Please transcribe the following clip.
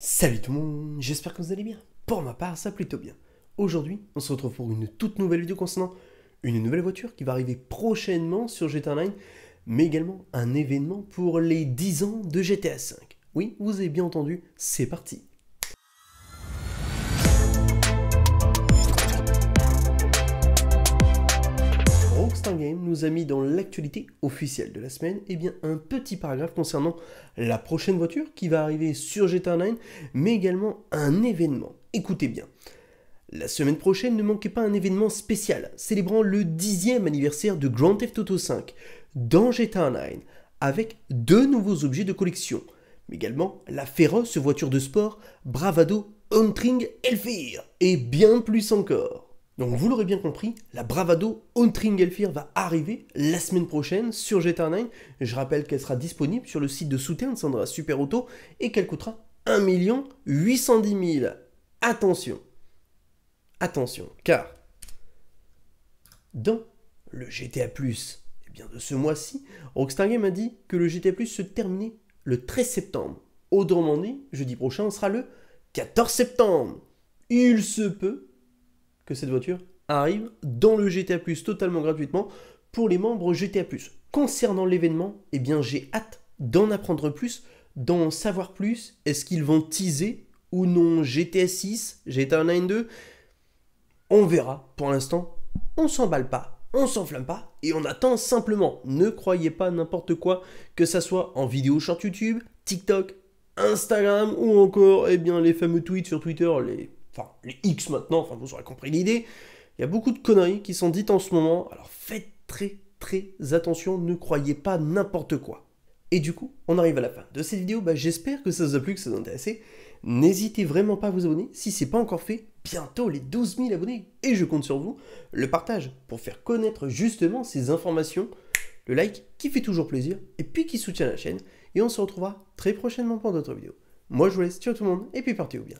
Salut tout le monde, j'espère que vous allez bien. Pour ma part, ça plutôt bien. Aujourd'hui, on se retrouve pour une toute nouvelle vidéo concernant une nouvelle voiture qui va arriver prochainement sur GTA Online, mais également un événement pour les 10 ans de GTA V. Oui, vous avez bien entendu, c'est parti. Game nous a mis dans l'actualité officielle de la semaine eh bien, un petit paragraphe concernant la prochaine voiture qui va arriver sur GTA 9, mais également un événement. Écoutez bien. La semaine prochaine, ne manquez pas un événement spécial célébrant le dixième anniversaire de Grand Theft Auto V dans GTA 9 avec deux nouveaux objets de collection, mais également la féroce voiture de sport Bravado Hunting Elfir et bien plus encore. Donc vous l'aurez bien compris, la Bravado on va arriver la semaine prochaine sur GTA 9 Je rappelle qu'elle sera disponible sur le site de soutien de Sandra Super Auto et qu'elle coûtera 1 810 000. Attention, attention, car dans le GTA Plus, eh bien de ce mois-ci, Rockstar Game a dit que le GTA Plus se terminait le 13 septembre. Autrement dit, jeudi prochain, on sera le 14 septembre. Il se peut que cette voiture arrive dans le GTA Plus totalement gratuitement pour les membres GTA Plus. Concernant l'événement, eh bien j'ai hâte d'en apprendre plus, d'en savoir plus. Est-ce qu'ils vont teaser ou non GTA 6, GTA 9 2 On verra. Pour l'instant, on s'emballe pas, on s'enflamme pas et on attend simplement. Ne croyez pas n'importe quoi, que ce soit en vidéo short YouTube, TikTok, Instagram ou encore eh bien les fameux tweets sur Twitter, les enfin les X maintenant, enfin vous aurez compris l'idée. Il y a beaucoup de conneries qui sont dites en ce moment, alors faites très très attention, ne croyez pas n'importe quoi. Et du coup, on arrive à la fin de cette vidéo, bah, j'espère que ça vous a plu, que ça vous a intéressé. N'hésitez vraiment pas à vous abonner si c'est pas encore fait, bientôt les 12 000 abonnés, et je compte sur vous, le partage pour faire connaître justement ces informations, le like qui fait toujours plaisir, et puis qui soutient la chaîne, et on se retrouvera très prochainement pour d'autres vidéos. Moi je vous laisse, ciao tout le monde, et puis partez au bien.